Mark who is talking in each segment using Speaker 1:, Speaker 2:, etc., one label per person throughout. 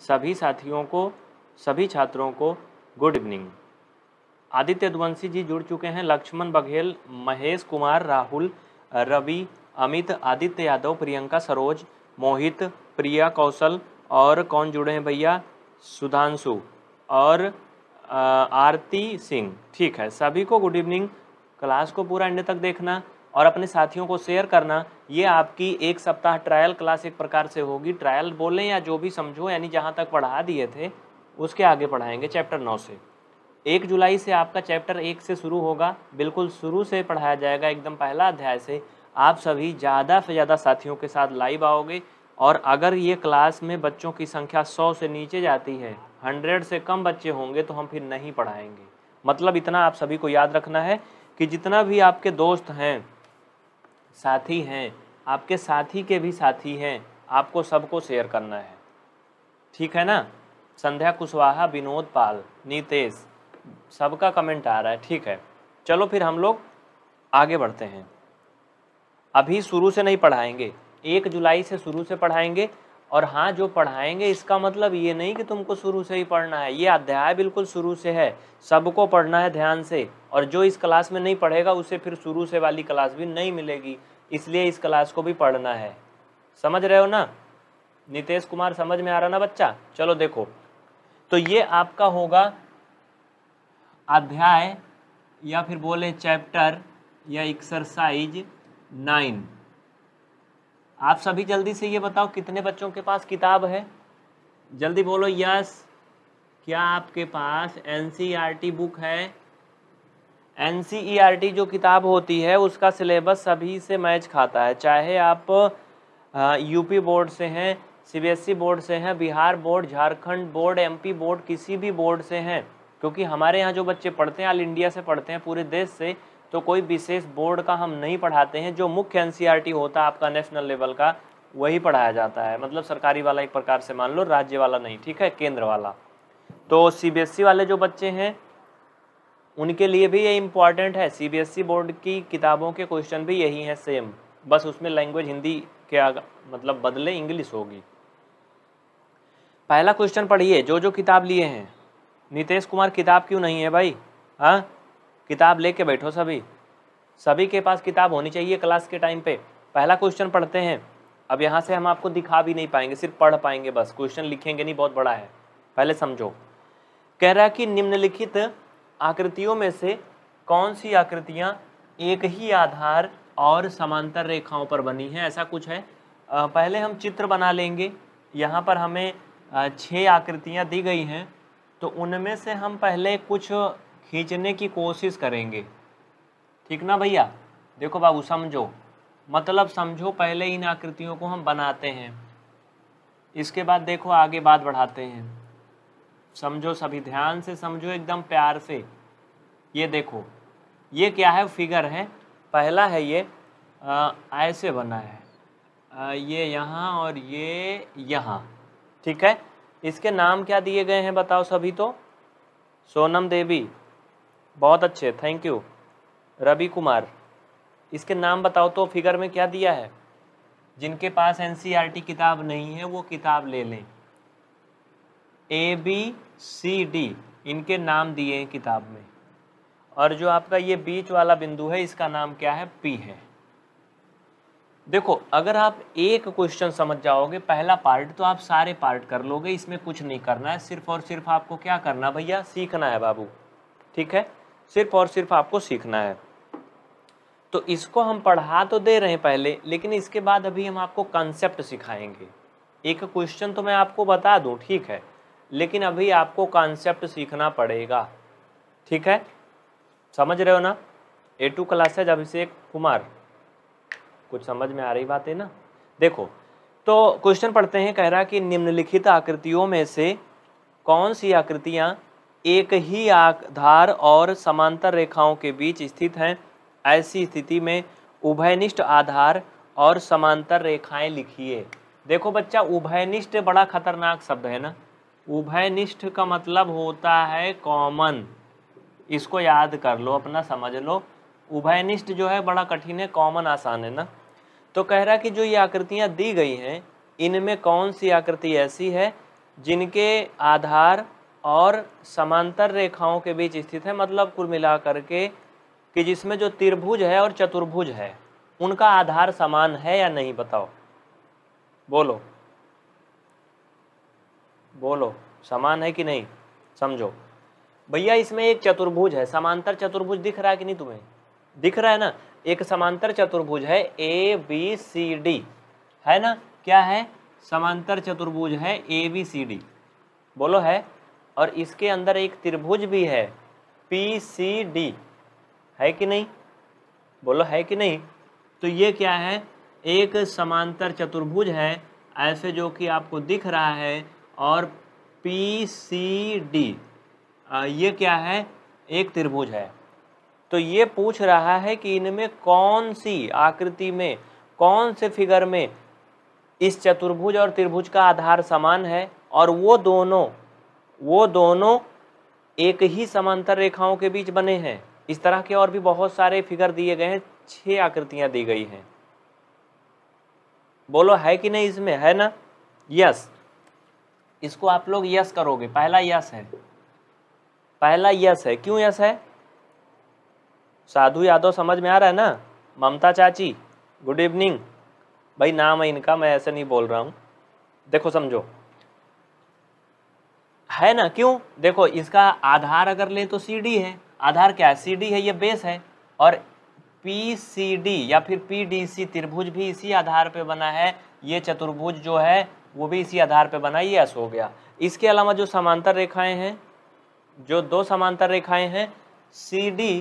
Speaker 1: सभी साथियों को सभी छात्रों को गुड इवनिंग आदित्य दुवंशी जी जुड़ चुके हैं लक्ष्मण बघेल महेश कुमार राहुल रवि अमित आदित्य यादव प्रियंका सरोज मोहित प्रिया कौशल और कौन जुड़े हैं भैया सुधांशु और आरती सिंह ठीक है सभी को गुड इवनिंग क्लास को पूरा एंड तक देखना और अपने साथियों को शेयर करना ये आपकी एक सप्ताह ट्रायल क्लास एक प्रकार से होगी ट्रायल बोलें या जो भी समझो यानी जहाँ तक पढ़ा दिए थे उसके आगे पढ़ाएंगे चैप्टर नौ से एक जुलाई से आपका चैप्टर एक से शुरू होगा बिल्कुल शुरू से पढ़ाया जाएगा एकदम पहला अध्याय से आप सभी ज़्यादा से ज़्यादा साथियों के साथ लाइव आओगे और अगर ये क्लास में बच्चों की संख्या सौ से नीचे जाती है हंड्रेड से कम बच्चे होंगे तो हम फिर नहीं पढ़ाएंगे मतलब इतना आप सभी को याद रखना है कि जितना भी आपके दोस्त हैं साथी हैं आपके साथी के भी साथी हैं आपको सबको शेयर करना है ठीक है ना संध्या कुशवाहा विनोद पाल नीतेश सबका कमेंट आ रहा है ठीक है चलो फिर हम लोग आगे बढ़ते हैं अभी शुरू से नहीं पढ़ाएंगे एक जुलाई से शुरू से पढ़ाएंगे और हाँ जो पढ़ाएंगे इसका मतलब ये नहीं कि तुमको शुरू से ही पढ़ना है ये अध्याय बिल्कुल शुरू से है सबको पढ़ना है ध्यान से और जो इस क्लास में नहीं पढ़ेगा उसे फिर शुरू से वाली क्लास भी नहीं मिलेगी इसलिए इस क्लास को भी पढ़ना है समझ रहे हो ना नितेश कुमार समझ में आ रहा ना बच्चा चलो देखो तो ये आपका होगा अध्याय या फिर बोले चैप्टर या एक्सरसाइज नाइन आप सभी जल्दी से ये बताओ कितने बच्चों के पास किताब है जल्दी बोलो यस क्या आपके पास एन बुक e है एन e जो किताब होती है उसका सिलेबस सभी से मैच खाता है चाहे आप यूपी बोर्ड से हैं सीबीएसई बोर्ड e से हैं Bihar board Jharkhand board MP board किसी भी बोर्ड से हैं क्योंकि हमारे यहाँ जो बच्चे पढ़ते हैं ऑल इंडिया से पढ़ते हैं पूरे देश से तो कोई विशेष बोर्ड का हम नहीं पढ़ाते हैं जो मुख्य एन e होता है आपका नेशनल लेवल का वही पढ़ाया जाता है मतलब सरकारी वाला एक प्रकार से मान लो राज्य वाला नहीं ठीक है केंद्र वाला तो सी e वाले जो बच्चे हैं उनके लिए भी ये इम्पॉर्टेंट है सी e बोर्ड की किताबों के क्वेश्चन भी यही हैं सेम बस उसमें लैंग्वेज हिंदी के आगा, मतलब बदले इंग्लिश होगी पहला क्वेश्चन पढ़िए जो जो किताब लिए हैं नितेश कुमार किताब क्यों नहीं है भाई हाँ किताब लेके बैठो सभी सभी के पास किताब होनी चाहिए क्लास के टाइम पे पहला क्वेश्चन पढ़ते हैं अब यहाँ से हम आपको दिखा भी नहीं पाएंगे सिर्फ पढ़ पाएंगे बस क्वेश्चन लिखेंगे नहीं बहुत बड़ा है पहले समझो कह रहा है कि निम्नलिखित आकृतियों में से कौन सी आकृतियाँ एक ही आधार और समांतर रेखाओं पर बनी है ऐसा कुछ है पहले हम चित्र बना लेंगे यहाँ पर हमें छः आकृतियाँ दी गई हैं तो उनमें से हम पहले कुछ खींचने की कोशिश करेंगे ठीक ना भैया देखो बाबू समझो मतलब समझो पहले इन आकृतियों को हम बनाते हैं इसके बाद देखो आगे बात बढ़ाते हैं समझो सभी ध्यान से समझो एकदम प्यार से ये देखो ये क्या है फिगर है पहला है ये ऐसे बना है आ, ये यहाँ और ये यहाँ ठीक है इसके नाम क्या दिए गए हैं बताओ सभी तो सोनम देवी बहुत अच्छे थैंक यू रवि कुमार इसके नाम बताओ तो फिगर में क्या दिया है जिनके पास एन e किताब नहीं है वो किताब ले लें ए बी सी डी इनके नाम दिए हैं किताब में और जो आपका ये बीच वाला बिंदु है इसका नाम क्या है पी है देखो अगर आप एक क्वेश्चन समझ जाओगे पहला पार्ट तो आप सारे पार्ट कर लोगे इसमें कुछ नहीं करना है सिर्फ और सिर्फ आपको क्या करना भैया सीखना है बाबू ठीक है सिर्फ और सिर्फ आपको सीखना है तो इसको हम पढ़ा तो दे रहे हैं पहले लेकिन इसके बाद अभी हम आपको कंसेप्ट सिखाएंगे एक क्वेश्चन तो मैं आपको बता दूं ठीक है लेकिन अभी आपको कॉन्सेप्ट सीखना पड़ेगा ठीक है समझ रहे हो ना A two classes Abhishek Kumar कुछ समझ में आ रही बात है ना देखो तो क्वेश्चन पढ़ते हैं कह रहा कि निम्नलिखित आकृतियों में से कौन सी आकृतियां एक ही आधार और समांतर रेखाओं के बीच स्थित हैं ऐसी स्थिति में उभयनिष्ठ आधार और समांतर रेखाएं लिखिए देखो बच्चा उभयनिष्ठ बड़ा खतरनाक शब्द है ना उभयनिष्ठ का मतलब होता है कॉमन इसको याद कर लो अपना समझ लो उभयनिष्ठ जो है बड़ा कठिन है कॉमन आसान है ना तो कह रहा कि जो ये आकृतियाँ दी गई हैं इनमें कौन सी आकृति ऐसी है जिनके आधार और समांतर रेखाओं के बीच स्थित है मतलब कुल मिला करके कि जिसमें जो त्रिभुज है और चतुर्भुज है उनका आधार समान है या नहीं बताओ बोलो बोलो समान है कि नहीं समझो भैया इसमें एक चतुर्भुज है समांतर चतुर्भुज दिख रहा है कि नहीं तुम्हें दिख रहा है ना एक समांतर चतुर्भुज है ए बी सी डी है ना क्या है समांतर चतुर्भुज है ए बी सी डी बोलो है और इसके अंदर एक त्रिभुज भी है पी सी डी है कि नहीं बोलो है कि नहीं तो ये क्या है एक समांतर चतुर्भुज है ऐसे जो कि आपको दिख रहा है और पी सी डी ये क्या है एक त्रिभुज है तो ये पूछ रहा है कि इनमें कौन सी आकृति में कौन से फिगर में इस चतुर्भुज और त्रिभुज का आधार समान है और वो दोनों वो दोनों एक ही समांतर रेखाओं के बीच बने हैं इस तरह के और भी बहुत सारे फिगर दिए गए हैं छह आकृतियां दी गई हैं बोलो है कि नहीं इसमें है ना यस इसको आप लोग यस करोगे पहला यस है पहला यस है क्यों यस है साधु यादव समझ में आ रहा है ना ममता चाची गुड इवनिंग भाई नाम है इनका मैं ऐसे नहीं बोल रहा हूँ देखो समझो है ना क्यों देखो इसका आधार अगर लें तो सी डी है आधार क्या है सी डी है ये बेस है और पी सी डी या फिर पी डी सी त्रिभुज भी इसी आधार पर बना है ये चतुर्भुज जो है वो भी इसी आधार पर बना ये एस हो गया इसके अलावा जो समांतर रेखाएं हैं जो दो समांतर रेखाएं हैं सी डी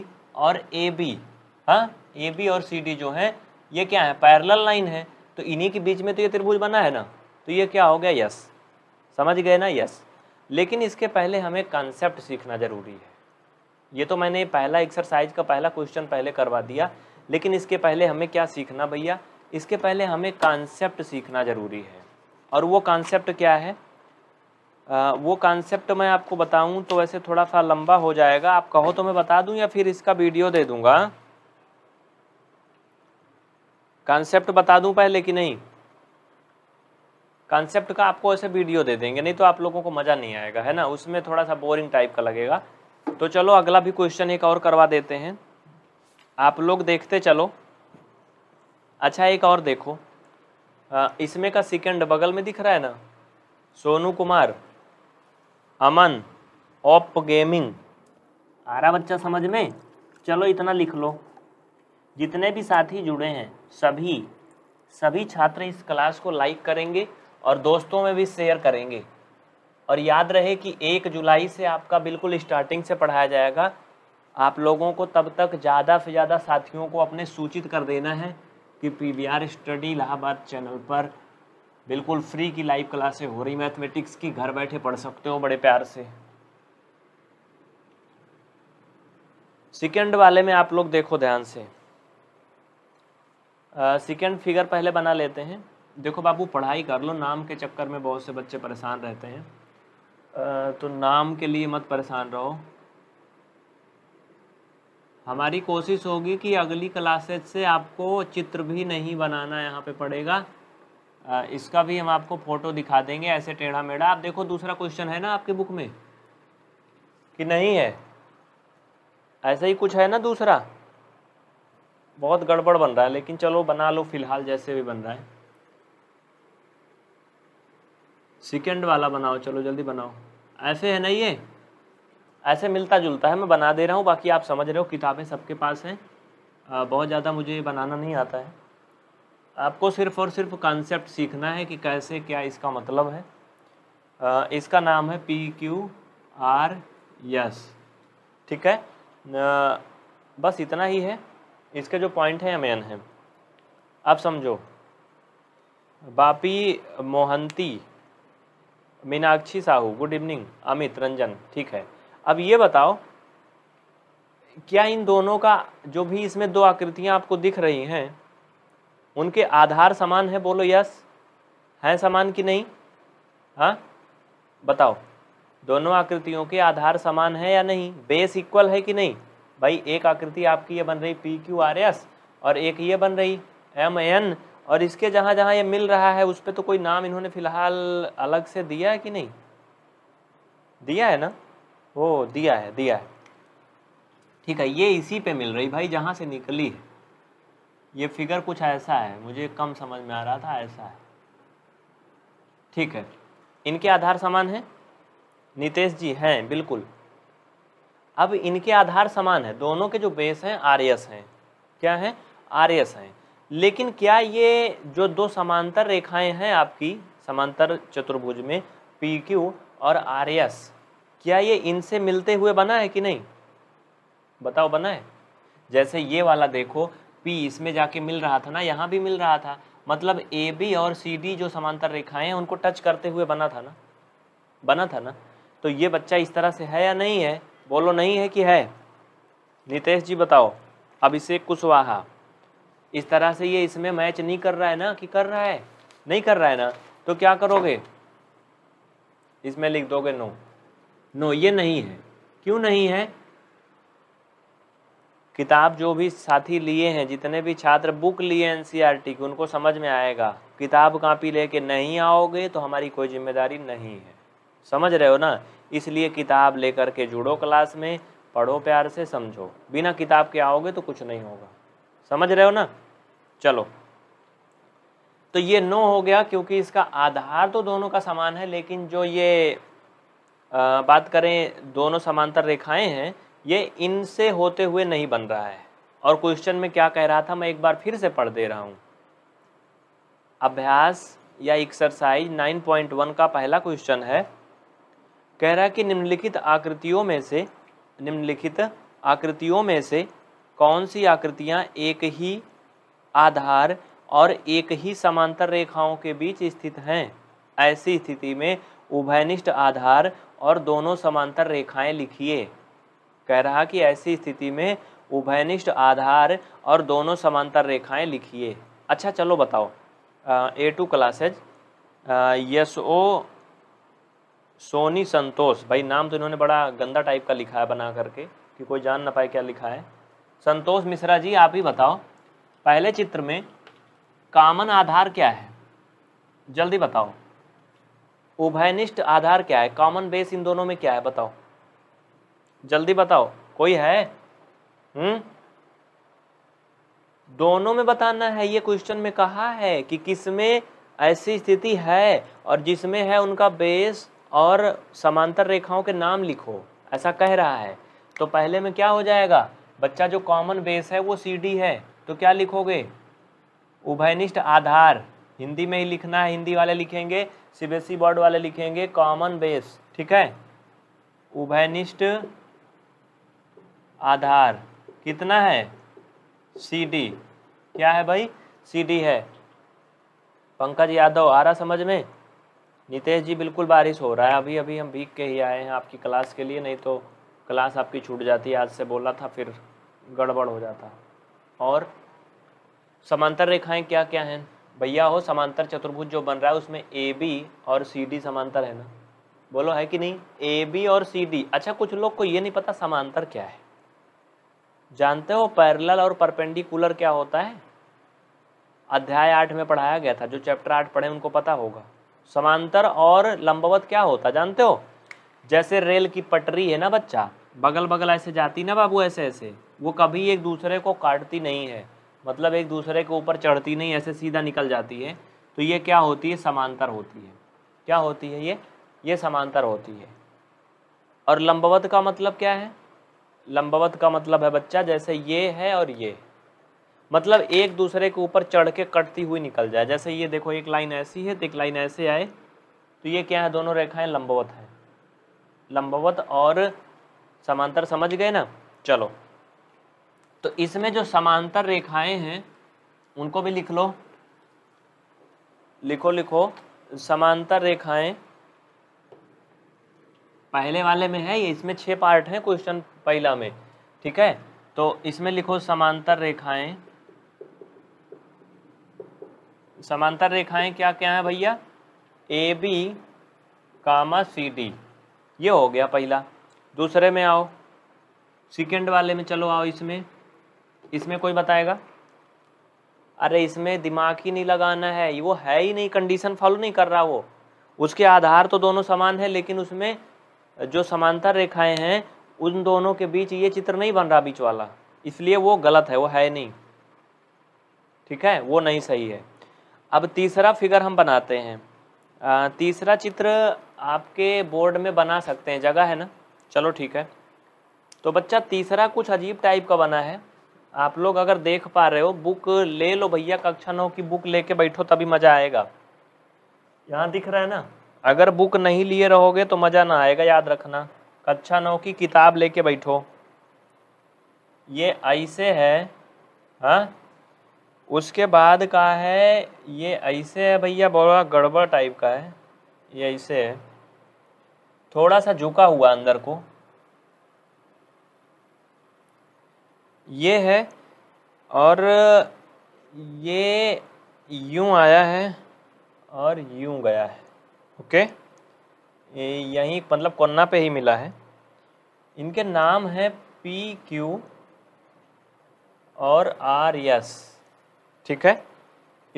Speaker 1: और ए बी हाँ ए बी और सी डी जो है ये क्या है पैरेलल लाइन है तो इन्हीं के बीच में तो ये त्रिभुज बना है ना तो ये क्या हो गया यस समझ गए ना यस लेकिन इसके पहले हमें कॉन्सेप्ट सीखना ज़रूरी है ये तो मैंने पहला एक्सरसाइज का पहला क्वेश्चन पहले करवा दिया लेकिन इसके पहले हमें क्या सीखना भैया इसके पहले हमें कॉन्सेप्ट सीखना ज़रूरी है और वो कॉन्सेप्ट क्या है आ, वो कॉन्सेप्ट मैं आपको बताऊं तो वैसे थोड़ा सा लंबा हो जाएगा आप कहो तो मैं बता दूं या फिर इसका वीडियो दे दूंगा कॉन्सेप्ट बता दूं पहले कि नहीं कॉन्सेप्ट का आपको ऐसे वीडियो दे देंगे नहीं तो आप लोगों को मज़ा नहीं आएगा है ना उसमें थोड़ा सा बोरिंग टाइप का लगेगा तो चलो अगला भी क्वेश्चन एक और करवा देते हैं आप लोग देखते चलो अच्छा एक और देखो इसमें का सेकंड बगल में दिख रहा है ना सोनू कुमार अमन ऑप गेमिंग आ रहा बच्चा समझ में चलो इतना लिख लो जितने भी साथी जुड़े हैं सभी सभी छात्र इस क्लास को लाइक करेंगे और दोस्तों में भी शेयर करेंगे और याद रहे कि एक जुलाई से आपका बिल्कुल स्टार्टिंग से पढ़ाया जाएगा आप लोगों को तब तक ज़्यादा से ज़्यादा साथियों को अपने सूचित कर देना है कि आर स्टडी इलाहाबाद चैनल पर बिल्कुल फ्री की लाइव क्लासें हो रही मैथमेटिक्स की घर बैठे पढ़ सकते हो बड़े प्यार से सेकेंड वाले में आप लोग देखो ध्यान से सेकेंड फिगर पहले बना लेते हैं देखो बाबू पढ़ाई कर लो नाम के चक्कर में बहुत से बच्चे परेशान रहते हैं तो नाम के लिए मत परेशान रहो हमारी कोशिश होगी कि अगली क्लासेज से आपको चित्र भी नहीं बनाना यहाँ पे पड़ेगा इसका भी हम आपको फ़ोटो दिखा देंगे ऐसे टेढ़ा मेढ़ा आप देखो दूसरा क्वेश्चन है ना आपकी बुक में कि नहीं है ऐसा ही कुछ है ना दूसरा बहुत गड़बड़ बन रहा है लेकिन चलो बना लो फिलहाल जैसे भी बन रहा है सेकेंड वाला बनाओ चलो जल्दी बनाओ ऐसे है ना ये ऐसे मिलता जुलता है मैं बना दे रहा हूँ बाकी आप समझ रहे हो किताबें सबके पास हैं बहुत ज़्यादा मुझे ये बनाना नहीं आता है आपको सिर्फ और सिर्फ कॉन्सेप्ट सीखना है कि कैसे क्या इसका मतलब है आ, इसका नाम है पी क्यू आर यस ठीक है न, बस इतना ही है इसके जो पॉइंट हैं मेन हैं आप समझो बापी मोहंती मीनाक्षी साहू गुड इवनिंग अमित रंजन ठीक है अब ये बताओ क्या इन दोनों का जो भी इसमें दो आकृतियां आपको दिख रही हैं उनके आधार समान है बोलो यस हैं समान कि नहीं हाँ बताओ दोनों आकृतियों के आधार समान है या नहीं बेस इक्वल है कि नहीं भाई एक आकृति आपकी ये बन रही पी क्यू आर एस और एक ये बन रही एम एन और इसके जहाँ जहाँ ये मिल रहा है उस पर तो कोई नाम इन्होंने फिलहाल अलग से दिया है कि नहीं दिया है ना वो दिया है दिया है ठीक है ये इसी पे मिल रही भाई जहाँ से निकली है ये फिगर कुछ ऐसा है मुझे कम समझ में आ रहा था ऐसा है ठीक है इनके आधार समान हैं नितेश जी हैं बिल्कुल अब इनके आधार समान है दोनों के जो बेस हैं आर एस हैं क्या हैं आर एस हैं लेकिन क्या ये जो दो समांतर रेखाएं हैं आपकी समांतर चतुर्भुज में पी क्यू और आर एस क्या ये इनसे मिलते हुए बना है कि नहीं बताओ बना है जैसे ये वाला देखो पी इसमें जाके मिल रहा था ना यहाँ भी मिल रहा था मतलब ए बी और सी डी जो समांतर रेखाएं हैं उनको टच करते हुए बना था ना बना था ना तो ये बच्चा इस तरह से है या नहीं है बोलो नहीं है कि है नितेश जी बताओ अभिषेक कुशवाहा इस तरह से ये इसमें मैच नहीं कर रहा है ना कि कर रहा है नहीं कर रहा है ना तो क्या करोगे इसमें लिख दोगे नो नो ये नहीं है क्यों नहीं है किताब जो भी साथी लिए हैं जितने भी छात्र बुक लिए एन e की उनको समझ में आएगा किताब कापी लेके नहीं आओगे तो हमारी कोई जिम्मेदारी नहीं है समझ रहे हो ना इसलिए किताब लेकर के जुड़ो क्लास में पढ़ो प्यार से समझो बिना किताब के आओगे तो कुछ नहीं होगा समझ रहे हो ना चलो तो ये नो हो गया क्योंकि इसका आधार तो दोनों का समान है लेकिन जो ये आ, बात करें दोनों समांतर रेखाएं हैं ये इनसे होते हुए नहीं बन रहा है और क्वेश्चन में क्या कह रहा था मैं एक बार फिर से पढ़ दे रहा हूँ अभ्यास या एक्सरसाइज 9.1 का पहला क्वेश्चन है कह रहा है कि निम्नलिखित आकृतियों में से निम्नलिखित आकृतियों में से कौन सी आकृतियाँ एक ही आधार और एक ही समांतर रेखाओं के बीच स्थित हैं ऐसी स्थिति में उभयनिष्ठ आधार और दोनों समांतर रेखाएं लिखिए कह रहा कि ऐसी स्थिति में उभयनिष्ठ आधार और दोनों समांतर रेखाएं लिखिए अच्छा चलो बताओ ए टू क्लासेज यस ओ सोनी संतोष भाई नाम तो इन्होंने बड़ा गंदा टाइप का लिखा है बना करके कि कोई जान ना पाए क्या लिखा है संतोष मिश्रा जी आप ही बताओ पहले चित्र में कामन आधार क्या है जल्दी बताओ उभयनिष्ठ आधार क्या है कॉमन बेस इन दोनों में क्या है बताओ जल्दी बताओ कोई है हुँ? हम्म? दोनों में बताना है ये क्वेश्चन में कहा है कि किसमें ऐसी स्थिति है और जिसमें है उनका बेस और समांतर रेखाओं के नाम लिखो ऐसा कह रहा है तो पहले में क्या हो जाएगा बच्चा जो कॉमन बेस है वो सी डी है तो क्या लिखोगे उभयनिष्ठ आधार हिंदी में ही लिखना है हिंदी वाले लिखेंगे सीबीएसई बोर्ड वाले लिखेंगे कॉमन बेस ठीक है उभयनिष्ठ आधार कितना है सी डी क्या है भाई सी डी है पंकज यादव आ रहा समझ में नितेश जी बिल्कुल बारिश हो रहा है अभी अभी हम भीग के ही आए हैं आपकी क्लास के लिए नहीं तो क्लास आपकी छूट जाती आज से बोला था फिर गड़बड़ हो जाता और समांतर रेखाएं क्या क्या हैं भैया हो समांतर चतुर्भुज जो बन रहा है उसमें ए बी और सी डी समांतर है ना बोलो है कि नहीं ए बी और सी डी अच्छा कुछ लोग को ये नहीं पता समांतर क्या है जानते हो पैरेलल और परपेंडिकुलर क्या होता है अध्याय आठ में पढ़ाया गया था जो चैप्टर आठ पढ़े उनको पता होगा समांतर और लंबवत क्या होता जानते हो जैसे रेल की पटरी है ना बच्चा बगल बगल ऐसे जाती ना बाबू ऐसे ऐसे वो कभी एक दूसरे को काटती नहीं है मतलब एक दूसरे के ऊपर चढ़ती नहीं ऐसे सीधा निकल जाती है तो ये क्या होती है समांतर होती है क्या होती है ये ये समांतर होती है और लंबवत का मतलब क्या है लंबवत का मतलब है बच्चा जैसे ये है और ये मतलब एक दूसरे के ऊपर चढ़ के कटती हुई निकल जाए जैसे ये देखो एक लाइन ऐसी है तो एक लाइन ऐसे आए तो ये क्या है दोनों रेखाएं लंबवत है लंबवत और समांतर समझ गए ना चलो तो इसमें जो समांतर रेखाएं हैं उनको भी लिख लो लिखो लिखो समांतर रेखाएं पहले वाले में है ये इसमें छह पार्ट हैं क्वेश्चन पहला में ठीक है तो इसमें लिखो समांतर रेखाएं समांतर रेखाएं क्या क्या है भैया A B comma C D ये हो गया पहला दूसरे में आओ सेकेंड वाले में चलो आओ इसमें इसमें कोई बताएगा अरे इसमें दिमाग ही नहीं लगाना है वो है ही नहीं कंडीशन फॉलो नहीं कर रहा वो उसके आधार तो दोनों समान है लेकिन उसमें जो समांतर रेखाएं हैं उन दोनों के बीच ये चित्र नहीं बन रहा बीच वाला इसलिए वो गलत है वो है नहीं ठीक है वो नहीं सही है अब तीसरा फिगर हम बनाते हैं आ, तीसरा चित्र आपके बोर्ड में बना सकते हैं जगह है ना चलो ठीक है तो बच्चा तीसरा कुछ अजीब टाइप का बना है आप लोग अगर देख पा रहे हो बुक ले लो भैया कक्षा नौ की बुक लेके बैठो तभी मज़ा आएगा यहाँ दिख रहा है ना अगर बुक नहीं लिए रहोगे तो मज़ा ना आएगा याद रखना कक्षा नौ की किताब लेके बैठो ये ऐसे है हाँ उसके बाद का है ये ऐसे है भैया बड़ा गड़बड़ टाइप का है ये ऐसे है थोड़ा सा झुका हुआ अंदर को ये है और ये यूं आया है और यूं गया है ओके यहीं मतलब कोन्ना पे ही मिला है इनके नाम है पी क्यू और आर एस ठीक है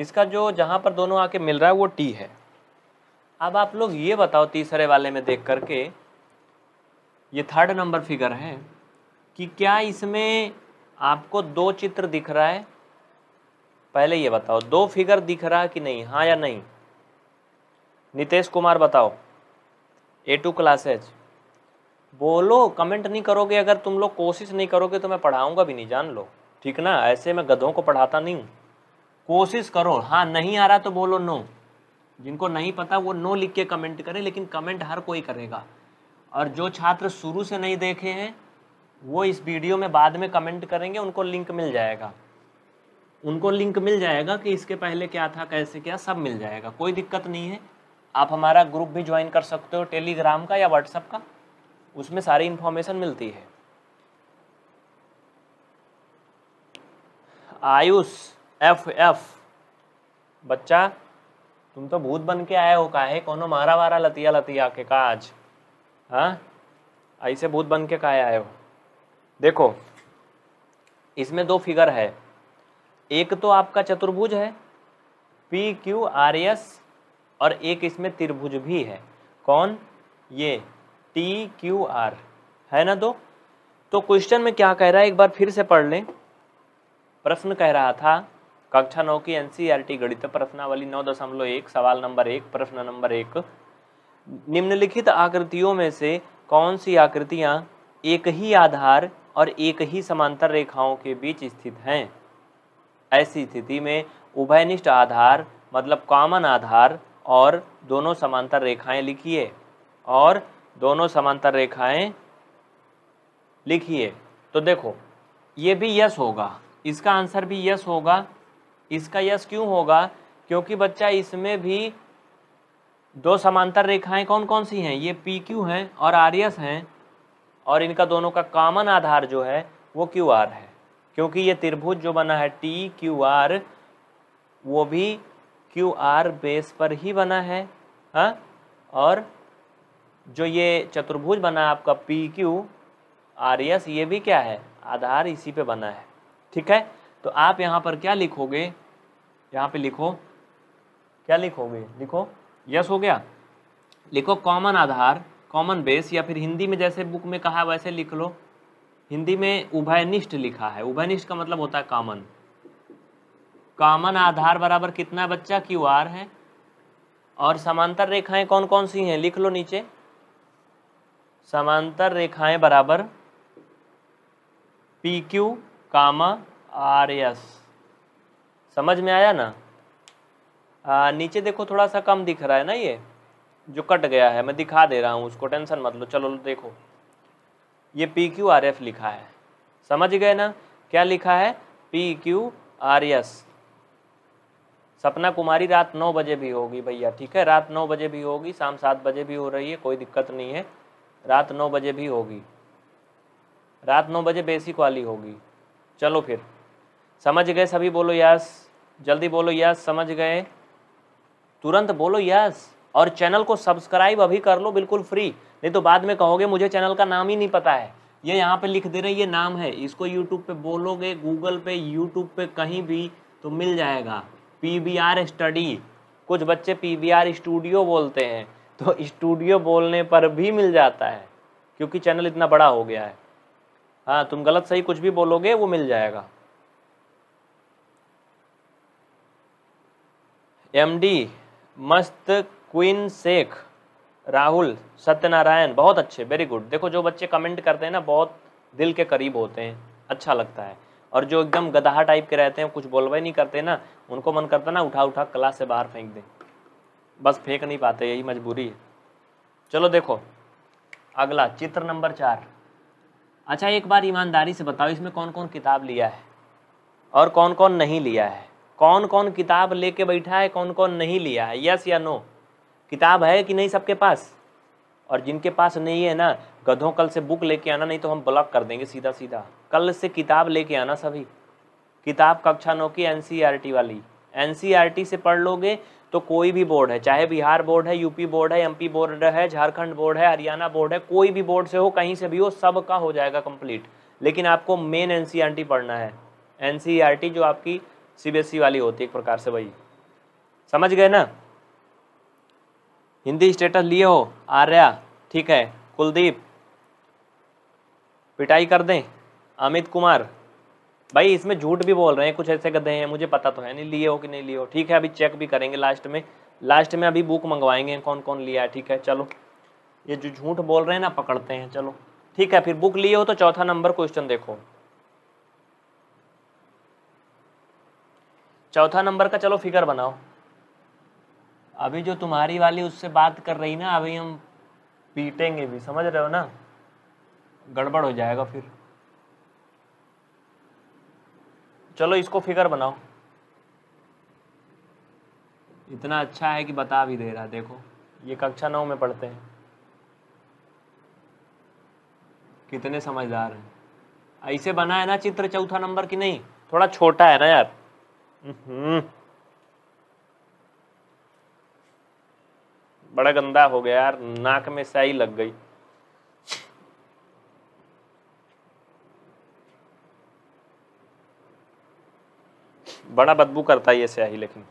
Speaker 1: इसका जो जहाँ पर दोनों आके मिल रहा है वो टी है अब आप लोग ये बताओ तीसरे वाले में देख करके ये थर्ड नंबर फिगर है कि क्या इसमें आपको दो चित्र दिख रहा है पहले ये बताओ दो फिगर दिख रहा है कि नहीं हाँ या नहीं नितेश कुमार बताओ ए टू क्लासेज बोलो कमेंट नहीं करोगे अगर तुम लोग कोशिश नहीं करोगे तो मैं पढ़ाऊंगा भी नहीं जान लो ठीक ना ऐसे मैं गधों को पढ़ाता नहीं हूँ कोशिश करो हाँ नहीं आ रहा तो बोलो नो जिनको नहीं पता वो नो लिख के कमेंट करें लेकिन कमेंट हर कोई करेगा और जो छात्र शुरू से नहीं देखे हैं वो इस वीडियो में बाद में कमेंट करेंगे उनको लिंक मिल जाएगा उनको लिंक मिल जाएगा कि इसके पहले क्या था कैसे क्या सब मिल जाएगा कोई दिक्कत नहीं है आप हमारा ग्रुप भी ज्वाइन कर सकते हो टेलीग्राम का या व्हाट्सअप का उसमें सारी इन्फॉर्मेशन मिलती है आयुष एफ एफ बच्चा तुम तो भूत बन के आए हो काहे कोनो मारा वारा लतिया लतिया के का आज हाँ ऐसे भूत बन के काहे आए हो देखो इसमें दो फिगर है एक तो आपका चतुर्भुज है पी क्यू आर एस और एक इसमें त्रिभुज भी है कौन ये टी क्यू आर है ना दो तो क्वेश्चन में क्या कह रहा है एक बार फिर से पढ़ लें प्रश्न कह रहा था कक्षा नौ की एनसीईआरटी e गणित प्रश्नावली नौ दशमलव एक सवाल नंबर एक प्रश्न नंबर एक निम्नलिखित आकृतियों में से कौन सी आकृतियां एक ही आधार और एक ही समांतर रेखाओं के बीच स्थित हैं ऐसी स्थिति में उभयनिष्ठ आधार मतलब कॉमन आधार और दोनों समांतर रेखाएं लिखिए और दोनों समांतर रेखाएं लिखिए तो देखो ये भी यस होगा इसका आंसर भी यस होगा इसका यस क्यों होगा क्योंकि बच्चा इसमें भी दो समांतर रेखाएं कौन कौन सी हैं ये पी क्यू हैं और आर एस हैं और इनका दोनों का कॉमन आधार जो है वो क्यू आर है क्योंकि ये त्रिभुज जो बना है टी क्यू आर वो भी क्यू आर बेस पर ही बना है हाँ और जो ये चतुर्भुज बना आपका पी क्यू आर एस ये भी क्या है आधार इसी पे बना है ठीक है तो आप यहाँ पर क्या लिखोगे यहाँ पे लिखो क्या लिखोगे लिखो यस हो गया लिखो कॉमन आधार कॉमन बेस या फिर हिंदी में जैसे बुक में कहा वैसे लिख लो हिंदी में उभयनिष्ठ लिखा है उभयनिष्ठ का मतलब होता है कॉमन कॉमन आधार बराबर कितना बच्चा क्यू आर है और समांतर रेखाएं कौन कौन सी हैं लिख लो नीचे समांतर रेखाएं बराबर P Q comma R S समझ में आया ना आ, नीचे देखो थोड़ा सा कम दिख रहा है ना ये जो कट गया है मैं दिखा दे रहा हूँ उसको टेंशन मत लो चलो देखो ये पी क्यू आर एफ लिखा है समझ गए ना क्या लिखा है पी क्यू आर एस सपना कुमारी रात नौ बजे भी होगी भैया ठीक है रात नौ बजे भी होगी शाम सात बजे भी हो रही है कोई दिक्कत नहीं है रात नौ बजे भी होगी रात नौ बजे बेसिक वाली होगी चलो फिर समझ गए सभी बोलो यस जल्दी बोलो यस समझ गए तुरंत बोलो यस और चैनल को सब्सक्राइब अभी कर लो बिल्कुल फ्री नहीं तो बाद में कहोगे मुझे चैनल का नाम ही नहीं पता है ये यहाँ पे लिख दे रहे ये नाम है इसको यूट्यूब पे बोलोगे गूगल पे यूट्यूब पे कहीं भी तो मिल जाएगा पी बी आर स्टडी कुछ बच्चे पी बी आर स्टूडियो बोलते हैं तो स्टूडियो बोलने पर भी मिल जाता है क्योंकि चैनल इतना बड़ा हो गया है हाँ तुम गलत सही कुछ भी बोलोगे वो मिल जाएगा एमडी मस्त क्वीन शेख राहुल सत्यनारायण बहुत अच्छे वेरी गुड देखो जो बच्चे कमेंट करते हैं ना बहुत दिल के करीब होते हैं अच्छा लगता है और जो एकदम गधा टाइप के रहते हैं कुछ बोलवा नहीं करते ना उनको मन करता ना उठा उठा क्लास से बाहर फेंक दें बस फेंक नहीं पाते यही मजबूरी है चलो देखो अगला चित्र नंबर चार अच्छा एक बार ईमानदारी से बताओ इसमें कौन कौन किताब लिया है और कौन कौन नहीं लिया है कौन कौन किताब लेके बैठा है कौन कौन नहीं लिया है यस या नो किताब है कि नहीं सबके पास और जिनके पास नहीं है ना गधों कल से बुक लेके आना नहीं तो हम ब्लॉक कर देंगे सीधा सीधा कल से किताब लेके आना सभी किताब कक्षा नौ की एन e वाली एन e से पढ़ लोगे तो कोई भी बोर्ड है चाहे बिहार बोर्ड है यूपी बोर्ड है एमपी बोर्ड है झारखंड बोर्ड है हरियाणा बोर्ड है कोई भी बोर्ड से हो कहीं से भी हो सब का हो जाएगा कंप्लीट लेकिन आपको मेन एनसीईआरटी e पढ़ना है एनसीईआरटी जो आपकी सीबीएसई e वाली होती है एक प्रकार से भाई समझ गए ना हिंदी स्टेटस लिए हो आर्या ठीक है कुलदीप पिटाई कर दें अमित कुमार भाई इसमें झूठ भी बोल रहे हैं कुछ ऐसे गधे हैं मुझे पता तो है नहीं लिए हो कि नहीं लिए हो ठीक है अभी चेक भी करेंगे लास्ट में लास्ट में अभी बुक मंगवाएंगे कौन कौन लिया है ठीक है चलो ये जो झूठ बोल रहे हैं ना पकड़ते हैं चलो ठीक है फिर बुक लिए हो तो चौथा नंबर क्वेश्चन देखो चौथा नंबर का चलो फिगर बनाओ अभी जो तुम्हारी वाली उससे बात कर रही ना अभी हम पीटेंगे भी समझ रहे हो ना गड़बड़ हो जाएगा फिर चलो इसको फिगर बनाओ इतना अच्छा है कि बता भी दे रहा देखो ये कक्षा नौ में पढ़ते हैं कितने समझदार हैं ऐसे बना है ना चित्र चौथा नंबर की नहीं थोड़ा छोटा है ना यार हम्म। बड़ा गंदा हो गया यार नाक में स्याही लग गई बड़ा बदबू करता है ये स्याही लेकिन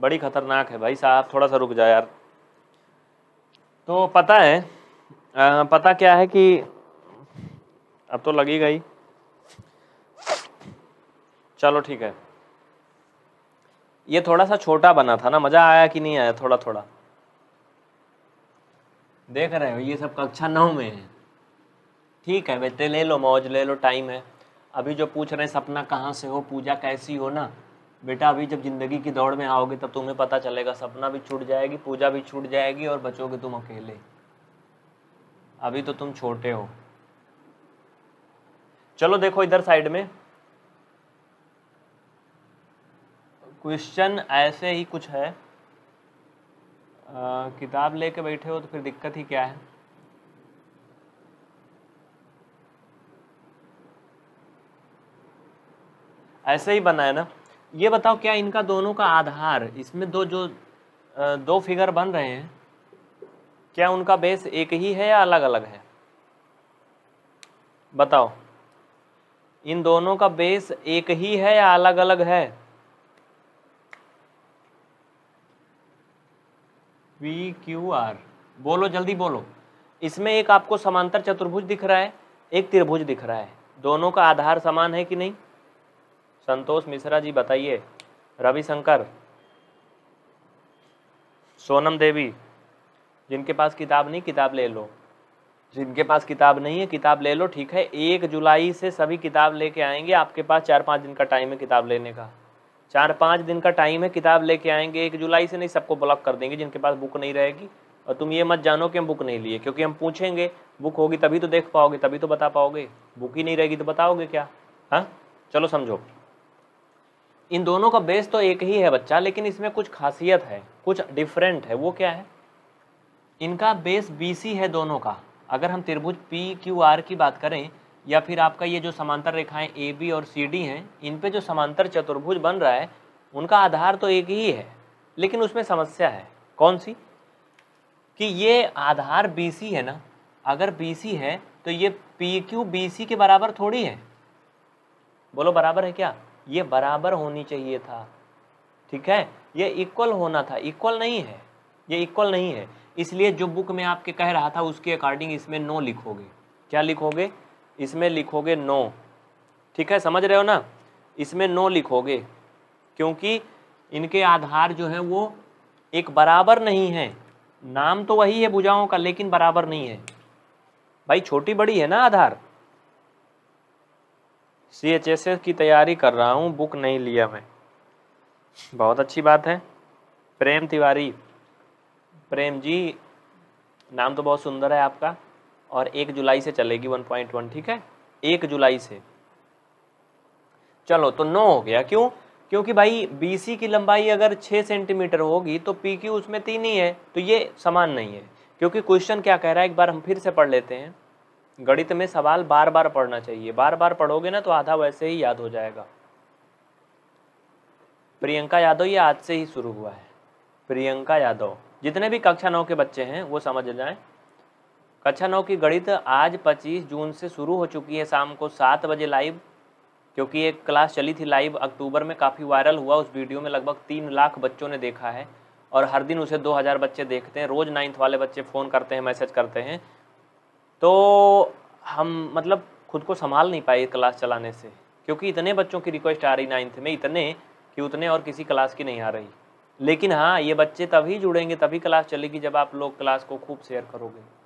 Speaker 1: बड़ी खतरनाक है भाई साहब थोड़ा सा रुक जाए यार तो पता है आ, पता क्या है कि अब तो लगी गई चलो ठीक है ये थोड़ा सा छोटा बना था ना मज़ा आया कि नहीं आया थोड़ा थोड़ा देख रहे हो ये सब कक्षा नौ में है ठीक है बेटे ले लो मौज ले लो टाइम है अभी जो पूछ रहे हैं सपना कहाँ से हो पूजा कैसी हो ना बेटा अभी जब ज़िंदगी की दौड़ में आओगे तब तुम्हें पता चलेगा सपना भी छूट जाएगी पूजा भी छूट जाएगी और बचोगे तुम अकेले अभी तो तुम छोटे हो चलो देखो इधर साइड में क्वेश्चन ऐसे ही कुछ है किताब लेके बैठे हो तो फिर दिक्कत ही क्या है ऐसे ही बना है ना ये बताओ क्या इनका दोनों का आधार इसमें दो जो दो फिगर बन रहे हैं क्या उनका बेस एक ही है या अलग अलग है बताओ इन दोनों का बेस एक ही है या अलग अलग है पी क्यू आर बोलो जल्दी बोलो इसमें एक आपको समांतर चतुर्भुज दिख रहा है एक त्रिभुज दिख रहा है दोनों का आधार समान है कि नहीं संतोष मिश्रा जी बताइए रविशंकर सोनम देवी जिनके पास किताब नहीं किताब ले लो जिनके पास किताब नहीं है किताब ले लो ठीक है एक जुलाई से सभी किताब लेके आएंगे आपके पास चार पाँच दिन का टाइम है किताब लेने का चार पाँच दिन का टाइम है किताब लेके आएंगे एक जुलाई से नहीं सबको ब्लॉक कर देंगे जिनके पास बुक नहीं रहेगी और तुम ये मत जानो कि हम बुक नहीं लिए क्योंकि हम पूछेंगे बुक होगी तभी तो देख पाओगे तभी तो बता पाओगे बुक ही नहीं रहेगी तो बताओगे क्या हाँ चलो समझो इन दोनों का बेस तो एक ही है बच्चा लेकिन इसमें कुछ खासियत है कुछ डिफरेंट है वो क्या है इनका बेस बी है दोनों का अगर हम त्रिभुज पी क्यू आर की बात करें या फिर आपका ये जो समांतर रेखाएं ए बी और सी डी हैं इन पे जो समांतर चतुर्भुज बन रहा है उनका आधार तो एक ही है लेकिन उसमें समस्या है कौन सी कि ये आधार बी सी है ना अगर बी सी है तो ये पी क्यू बी सी के बराबर थोड़ी है बोलो बराबर है क्या ये बराबर होनी चाहिए था ठीक है ये इक्वल होना था इक्वल नहीं है ये इक्वल नहीं है इसलिए जो बुक में आपके कह रहा था उसके अकॉर्डिंग इसमें नो लिखोगे क्या लिखोगे इसमें लिखोगे नो ठीक है समझ रहे हो ना इसमें नो लिखोगे क्योंकि इनके आधार जो है वो एक बराबर नहीं है नाम तो वही है भुजाओं का लेकिन बराबर नहीं है भाई छोटी बड़ी है ना आधार सी एच एस एस की तैयारी कर रहा हूँ बुक नहीं लिया मैं बहुत अच्छी बात है प्रेम तिवारी प्रेम जी नाम तो बहुत सुंदर है आपका और एक जुलाई से चलेगी वन पॉइंट वन ठीक है एक जुलाई से चलो तो नौ हो गया क्यों क्योंकि भाई सी की लंबाई अगर छः सेंटीमीटर होगी तो पी क्यू उसमें तीन ही है तो ये समान नहीं है क्योंकि क्वेश्चन क्या कह रहा है एक बार हम फिर से पढ़ लेते हैं गणित में सवाल बार बार पढ़ना चाहिए बार बार पढ़ोगे ना तो आधा वैसे ही याद हो जाएगा प्रियंका यादव ये आज से ही शुरू हुआ है प्रियंका यादव जितने भी कक्षा नौ के बच्चे हैं वो समझ जाएं कक्षा नौ की गणित आज 25 जून से शुरू हो चुकी है शाम को सात बजे लाइव क्योंकि एक क्लास चली थी लाइव अक्टूबर में काफ़ी वायरल हुआ उस वीडियो में लगभग तीन लाख बच्चों ने देखा है और हर दिन उसे दो हज़ार बच्चे देखते हैं रोज़ नाइन्थ वाले बच्चे फ़ोन करते हैं मैसेज करते हैं तो हम मतलब खुद को संभाल नहीं पाए क्लास चलाने से क्योंकि इतने बच्चों की रिक्वेस्ट आ रही नाइन्थ में इतने कि उतने और किसी क्लास की नहीं आ रही लेकिन हाँ ये बच्चे तभी जुड़ेंगे तभी क्लास चलेगी जब आप लोग क्लास को खूब शेयर करोगे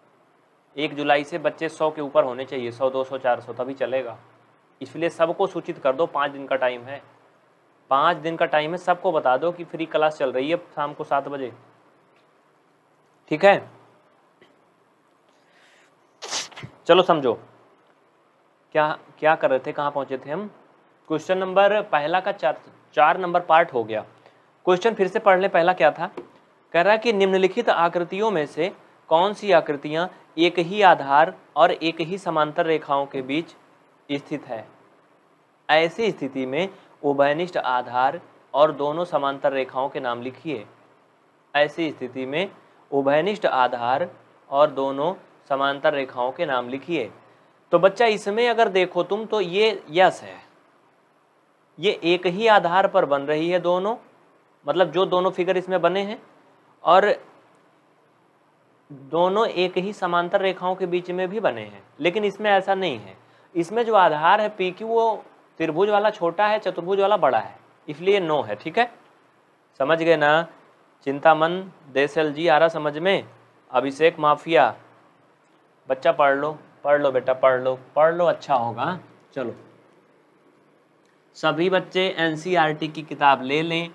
Speaker 1: एक जुलाई से बच्चे सौ के ऊपर होने चाहिए सौ दो सौ चार सौ तभी चलेगा इसलिए सबको सूचित कर दो पाँच दिन का टाइम है पाँच दिन का टाइम है सबको बता दो कि फ्री क्लास चल रही है शाम को सात बजे ठीक है चलो समझो क्या क्या कर रहे थे कहाँ पहुँचे थे हम क्वेश्चन नंबर पहला का चार चार नंबर पार्ट हो गया क्वेश्चन फिर से पढ़ पहला क्या था कह रहा है कि निम्नलिखित आकृतियों में से कौन सी आकृतियाँ एक ही आधार और एक ही समांतर रेखाओं के बीच स्थित है ऐसी स्थिति में उभयनिष्ठ आधार और दोनों समांतर रेखाओं के नाम लिखिए ऐसी स्थिति में उभयनिष्ठ आधार और दोनों समांतर रेखाओं के नाम लिखिए तो बच्चा इसमें अगर देखो तुम तो ये यस है ये एक ही आधार पर बन रही है दोनों मतलब जो दोनों फिगर इसमें बने हैं और दोनों एक ही समांतर रेखाओं के बीच में भी बने हैं लेकिन इसमें ऐसा नहीं है इसमें जो आधार है पी क्यू वो त्रिभुज वाला छोटा है चतुर्भुज वाला बड़ा है इसलिए नो है ठीक है समझ गए ना चिंतामन देसल जी आ रहा समझ में अभिषेक माफिया बच्चा पढ़ लो पढ़ लो बेटा पढ़ लो पढ़ लो अच्छा होगा चलो सभी बच्चे एनसीईआरटी e की किताब ले लें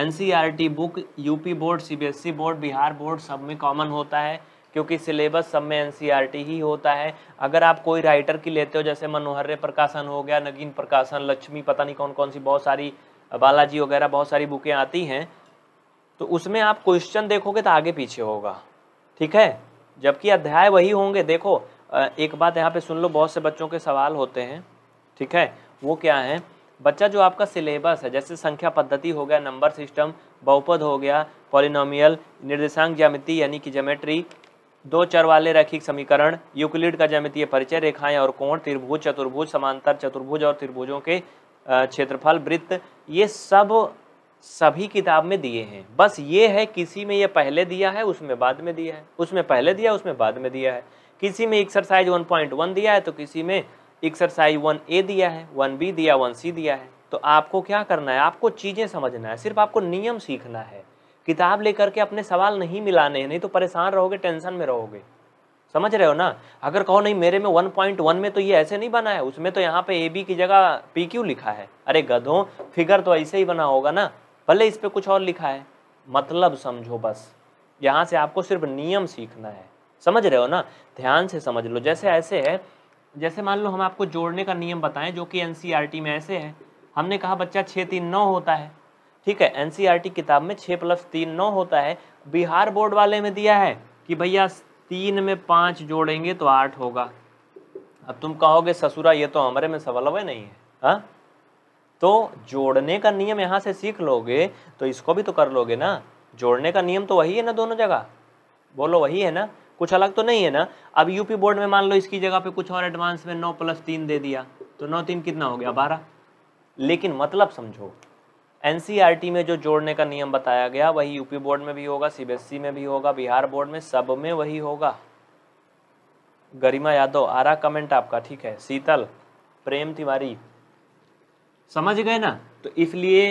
Speaker 1: NCERT book UP board CBSE board Bihar board सब में कॉमन होता है क्योंकि सिलेबस सब में एनसीईआरटी ही होता है अगर आप कोई राइटर की लेते हो जैसे मनोहर प्रकाशन हो गया नगीन प्रकाशन लक्ष्मी पता नहीं कौन कौन सी बहुत सारी बालाजी वगैरह बहुत सारी बुकें आती हैं तो उसमें आप क्वेश्चन देखोगे तो आगे पीछे होगा ठीक है जबकि अध्याय वही होंगे देखो एक बात यहाँ पे सुन लो बहुत से बच्चों के सवाल होते हैं ठीक है वो क्या है बच्चा जो आपका सिलेबस है जैसे संख्या पद्धति हो गया नंबर सिस्टम बहुपद हो गया पॉलिनोमियल निर्देशांक ज्यामिति यानी कि ज्योमेट्री दो चर वाले रैखिक समीकरण यूक्लिड का ज्यामितीय परिचय रेखाएं और कोण त्रिभुज चतुर्भुज समांतर चतुर्भुज और त्रिभुजों के क्षेत्रफल वृत्त ये सब सभी किताब में दिए हैं बस ये है किसी में ये पहले दिया है उसमें बाद में दिया है उसमें पहले दिया उसमें बाद में दिया है किसी में एक्सरसाइज 1.1 दिया है तो किसी में एक्सरसाइज वन ए दिया है वन बी दिया वन सी दिया है तो आपको क्या करना है आपको चीज़ें समझना है सिर्फ आपको नियम सीखना है किताब लेकर के अपने सवाल नहीं मिलाने हैं नहीं तो परेशान रहोगे टेंशन में रहोगे समझ रहे हो ना अगर कहो नहीं मेरे में 1.1 में तो ये ऐसे नहीं बना है उसमें तो यहाँ पे ए बी की जगह पी क्यू लिखा है अरे गधों फिगर तो ऐसे ही बना होगा ना भले इस पर कुछ और लिखा है मतलब समझो बस यहाँ से आपको सिर्फ नियम सीखना है समझ रहे हो ना ध्यान से समझ लो जैसे ऐसे है जैसे मान लो हम आपको जोड़ने का नियम बताएं जो कि एन e में ऐसे है हमने कहा बच्चा छः तीन नौ होता है ठीक है एन e किताब में छः प्लस तीन नौ होता है बिहार बोर्ड वाले में दिया है कि भैया तीन में पाँच जोड़ेंगे तो आठ होगा अब तुम कहोगे ससुरा ये तो हमारे में सवाल नहीं है हा? तो जोड़ने का नियम यहाँ से सीख लोगे तो इसको भी तो कर लोगे ना जोड़ने का नियम तो वही है ना दोनों जगह बोलो वही है ना कुछ अलग तो नहीं है ना अब यूपी बोर्ड में मान लो इसकी जगह पे कुछ और एडवांस में नौ प्लस तीन दे दिया तो नौ तीन कितना हो गया बारह लेकिन मतलब समझो एन e में जो जोड़ने का नियम बताया गया वही यूपी बोर्ड में भी होगा सीबीएसई e में भी होगा बिहार बोर्ड में सब में वही होगा गरिमा यादव आ रहा कमेंट आपका ठीक है शीतल प्रेम तिवारी समझ गए ना तो इसलिए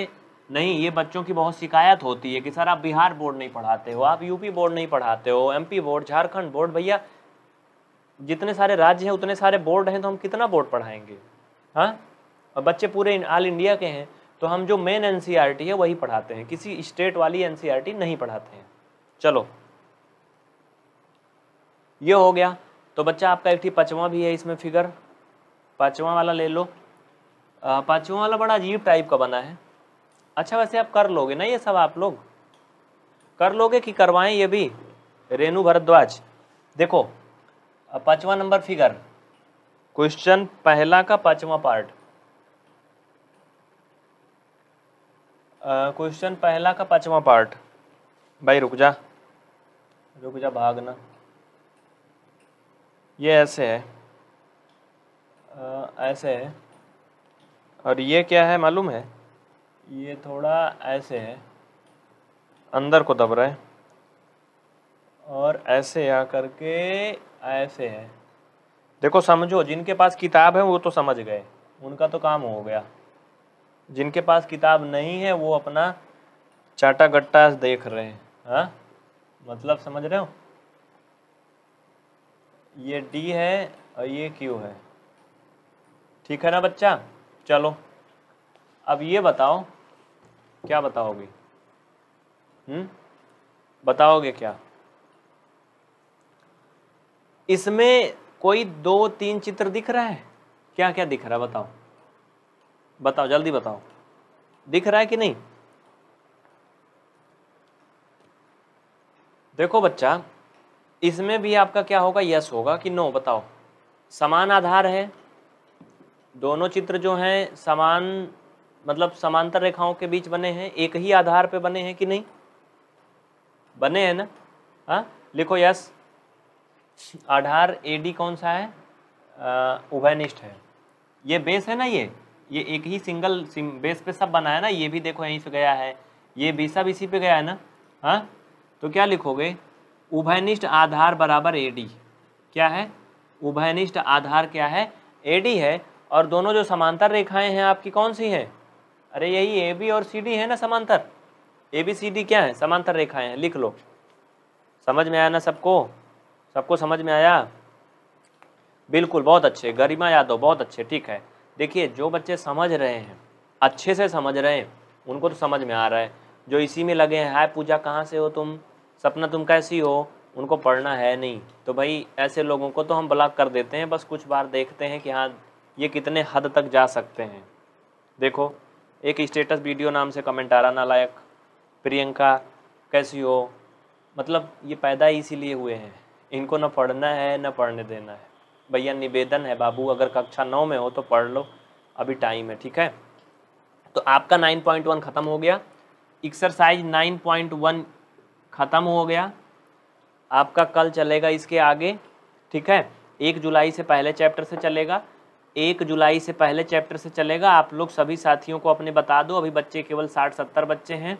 Speaker 1: नहीं ये बच्चों की बहुत शिकायत होती है कि सर आप बिहार बोर्ड नहीं पढ़ाते हो आप यूपी बोर्ड नहीं पढ़ाते हो एमपी बोर्ड झारखंड बोर्ड भैया जितने सारे राज्य हैं उतने सारे बोर्ड हैं तो हम कितना बोर्ड पढ़ाएंगे हाँ और बच्चे पूरे ऑल इंडिया के हैं तो हम जो मेन एन e है वही पढ़ाते हैं किसी स्टेट वाली एन e नहीं पढ़ाते हैं चलो ये हो गया तो बच्चा आपका एक ठीक पचवा भी है इसमें फिगर पाँचवा वाला ले लो पाँचवा वाला बड़ा अजीब टाइप का बना है अच्छा वैसे आप कर लोगे ना ये सब आप लोग कर लोगे कि करवाएं ये भी रेणु भरद्वाज देखो पांचवा नंबर फिगर क्वेश्चन पहला का पांचवा पार्ट क्वेश्चन पहला का पांचवा पार्ट भाई रुक जा रुक जा भागना ये ऐसे है आ, ऐसे है और ये क्या है मालूम है ये थोड़ा ऐसे है अंदर को दब रहा है और ऐसे आ करके ऐसे है देखो समझो जिनके पास किताब है वो तो समझ गए उनका तो काम हो गया जिनके पास किताब नहीं है वो अपना चाटा गट्टा देख रहे हैं हाँ मतलब समझ रहे हो ये डी है और ये क्यू है ठीक है ना बच्चा चलो अब ये बताओ क्या बताओगे हम्म बताओगे क्या इसमें कोई दो तीन चित्र दिख रहा है क्या क्या दिख रहा है बताओ बताओ जल्दी बताओ दिख रहा है कि नहीं देखो बच्चा इसमें भी आपका क्या होगा यस होगा कि नो बताओ समान आधार है दोनों चित्र जो हैं समान मतलब समांतर रेखाओं के बीच बने हैं एक ही आधार पे बने हैं कि नहीं बने हैं ना हाँ लिखो यस आधार ए डी कौन सा है उभयनिष्ठ है ये बेस है ना ये ये एक ही सिंगल बेस पे सब बना है ना ये भी देखो यहीं से गया है ये भी सब इसी पे गया है ना हाँ तो क्या लिखोगे उभयनिष्ठ आधार बराबर ए डी क्या है उभयनिष्ठ आधार क्या है ए डी है और दोनों जो समांतर रेखाएं हैं आपकी कौन सी हैं अरे यही ए बी और सी डी है ना समांतर ए बी सी डी क्या है समांतर रेखाएं हैं लिख लो समझ में आया ना सबको सबको समझ में आया बिल्कुल बहुत अच्छे गरिमा यादव बहुत अच्छे ठीक है देखिए जो बच्चे समझ रहे हैं अच्छे से समझ रहे हैं उनको तो समझ में आ रहा है जो इसी में लगे हैं हाय पूजा कहाँ से हो तुम सपना तुम कैसी हो उनको पढ़ना है नहीं तो भाई ऐसे लोगों को तो हम ब्लॉक कर देते हैं बस कुछ बार देखते हैं कि हाँ ये कितने हद तक जा सकते हैं देखो एक स्टेटस वीडियो नाम से कमेंट आ रहा लायक प्रियंका कैसी हो मतलब ये पैदा ही इसीलिए हुए हैं इनको ना पढ़ना है ना पढ़ने देना है भैया निवेदन है बाबू अगर कक्षा नौ में हो तो पढ़ लो अभी टाइम है ठीक है तो आपका 9.1 ख़त्म हो गया एक्सरसाइज 9.1 ख़त्म हो गया आपका कल चलेगा इसके आगे ठीक है एक जुलाई से पहले चैप्टर से चलेगा एक जुलाई से पहले चैप्टर से चलेगा आप लोग सभी साथियों को अपने बता दो अभी बच्चे केवल साठ सत्तर बच्चे हैं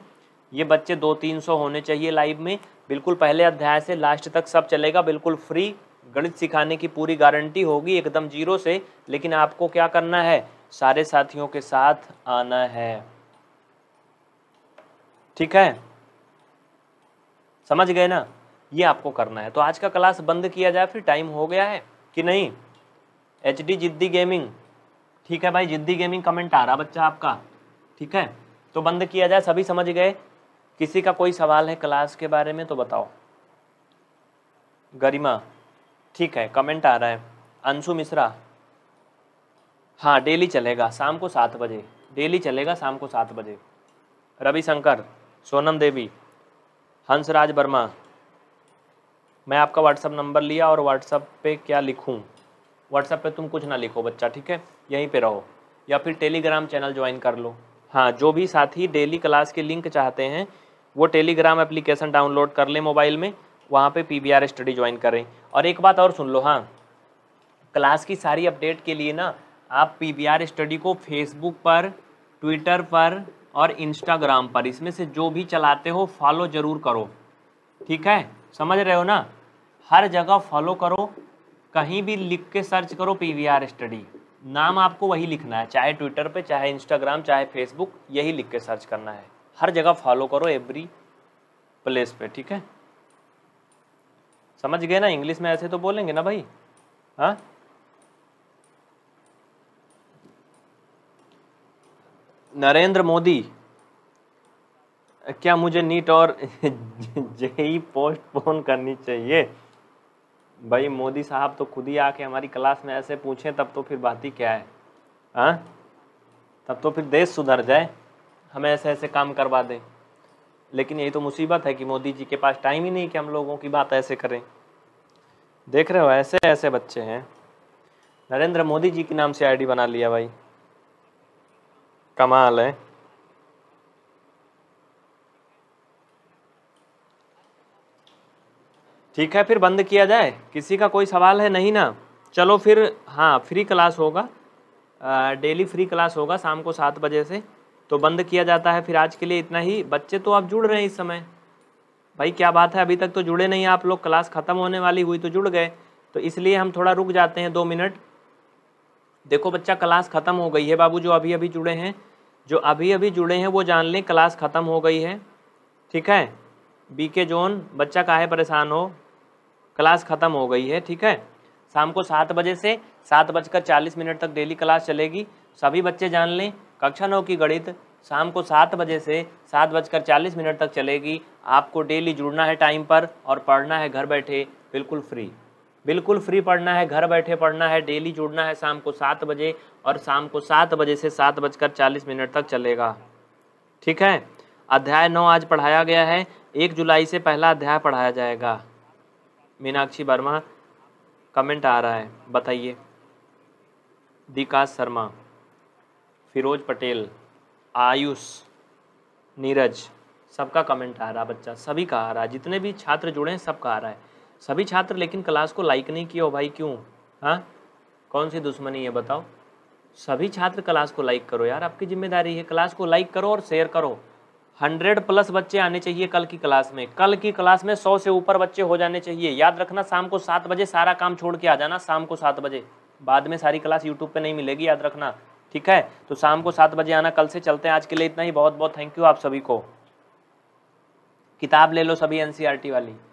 Speaker 1: ये बच्चे दो तीन सौ होने चाहिए लाइव में बिल्कुल पहले अध्याय से लास्ट तक सब चलेगा बिल्कुल फ्री गणित सिखाने की पूरी गारंटी होगी एकदम जीरो से लेकिन आपको क्या करना है सारे साथियों के साथ आना है ठीक है समझ गए ना ये आपको करना है तो आज का क्लास बंद किया जाए फिर टाइम हो गया है कि नहीं एच डी जिद्दी गेमिंग ठीक है भाई जिद्दी गेमिंग कमेंट आ रहा बच्चा आपका ठीक है तो बंद किया जाए सभी समझ गए किसी का कोई सवाल है क्लास के बारे में तो बताओ गरिमा ठीक है कमेंट आ रहा है अंशु मिश्रा हाँ डेली चलेगा शाम को सात बजे डेली चलेगा शाम को सात बजे रविशंकर सोनम देवी हंसराज वर्मा मैं आपका व्हाट्सअप नंबर लिया और व्हाट्सअप पे क्या लिखूं व्हाट्सएप पे तुम कुछ ना लिखो बच्चा ठीक है यहीं पे रहो या फिर टेलीग्राम चैनल ज्वाइन कर लो हाँ जो भी साथी डेली क्लास के लिंक चाहते हैं वो टेलीग्राम एप्लीकेशन डाउनलोड कर लें मोबाइल में वहाँ पर पी स्टडी ज्वाइन करें और एक बात और सुन लो हाँ क्लास की सारी अपडेट के लिए ना आप पी स्टडी को फेसबुक पर ट्विटर पर और इंस्टाग्राम पर इसमें से जो भी चलाते हो फॉलो ज़रूर करो ठीक है समझ रहे हो ना हर जगह फॉलो करो कहीं भी लिख के सर्च करो पीवीआर स्टडी नाम आपको वही लिखना है चाहे ट्विटर पे चाहे इंस्टाग्राम चाहे फेसबुक यही लिख के सर्च करना है हर जगह फॉलो करो एवरी प्लेस पे ठीक है समझ गए ना इंग्लिश में ऐसे तो बोलेंगे ना भाई हा? नरेंद्र मोदी क्या मुझे नीट और जेई पोस्टपोन करनी चाहिए भाई मोदी साहब तो खुद ही आके हमारी क्लास में ऐसे पूछें तब तो फिर बात ही क्या है आ? हाँ? तब तो फिर देश सुधर जाए हमें ऐसे ऐसे काम करवा दें लेकिन यही तो मुसीबत है कि मोदी जी के पास टाइम ही नहीं कि हम लोगों की बात ऐसे करें देख रहे हो ऐसे ऐसे बच्चे हैं नरेंद्र मोदी जी के नाम से आईडी बना लिया भाई कमाल है ठीक है फिर बंद किया जाए किसी का कोई सवाल है नहीं ना चलो फिर हाँ फ्री क्लास होगा डेली फ्री क्लास होगा शाम को सात बजे से तो बंद किया जाता है फिर आज के लिए इतना ही बच्चे तो आप जुड़ रहे हैं इस समय भाई क्या बात है अभी तक तो जुड़े नहीं आप लोग क्लास ख़त्म होने वाली हुई तो जुड़ गए तो इसलिए हम थोड़ा रुक जाते हैं दो मिनट देखो बच्चा क्लास ख़त्म हो गई है बाबू जो अभी अभी जुड़े हैं जो अभी अभी जुड़े हैं वो जान लें क्लास ख़त्म हो गई है ठीक है बी के जोन बच्चा काहे परेशान हो क्लास ख़त्म हो गई है ठीक है शाम को सात बजे से सात बजकर चालीस मिनट तक डेली क्लास चलेगी सभी बच्चे जान लें कक्षा नौ की गणित शाम को सात बजे से सात बजकर चालीस मिनट तक चलेगी आपको डेली जुड़ना है टाइम पर और पढ़ना है घर बैठे बिल्कुल फ्री बिल्कुल फ्री पढ़ना है घर बैठे पढ़ना है डेली जुड़ना है शाम को सात बजे और शाम को सात बजे से सात बजकर चालीस मिनट तक चलेगा ठीक है अध्याय नौ आज पढ़ाया गया है एक जुलाई से पहला अध्याय पढ़ाया जाएगा मीनाक्षी वर्मा कमेंट आ रहा है बताइए विकास शर्मा फिरोज पटेल आयुष नीरज सबका कमेंट आ रहा बच्चा सभी का आ रहा जितने भी छात्र जुड़े हैं सबका आ रहा है सभी छात्र लेकिन क्लास को लाइक नहीं किया भाई क्यों हाँ कौन सी दुश्मनी है बताओ सभी छात्र क्लास को लाइक करो यार आपकी जिम्मेदारी है क्लास को लाइक करो और शेयर करो हंड्रेड प्लस बच्चे आने चाहिए कल की क्लास में कल की क्लास में सौ से ऊपर बच्चे हो जाने चाहिए याद रखना शाम को सात बजे सारा काम छोड़ के आ जाना शाम को सात बजे बाद में सारी क्लास यूट्यूब पे नहीं मिलेगी याद रखना ठीक है तो शाम को सात बजे आना कल से चलते हैं आज के लिए इतना ही बहुत बहुत थैंक यू आप सभी को किताब ले लो सभी एनसीईआरटी e वाली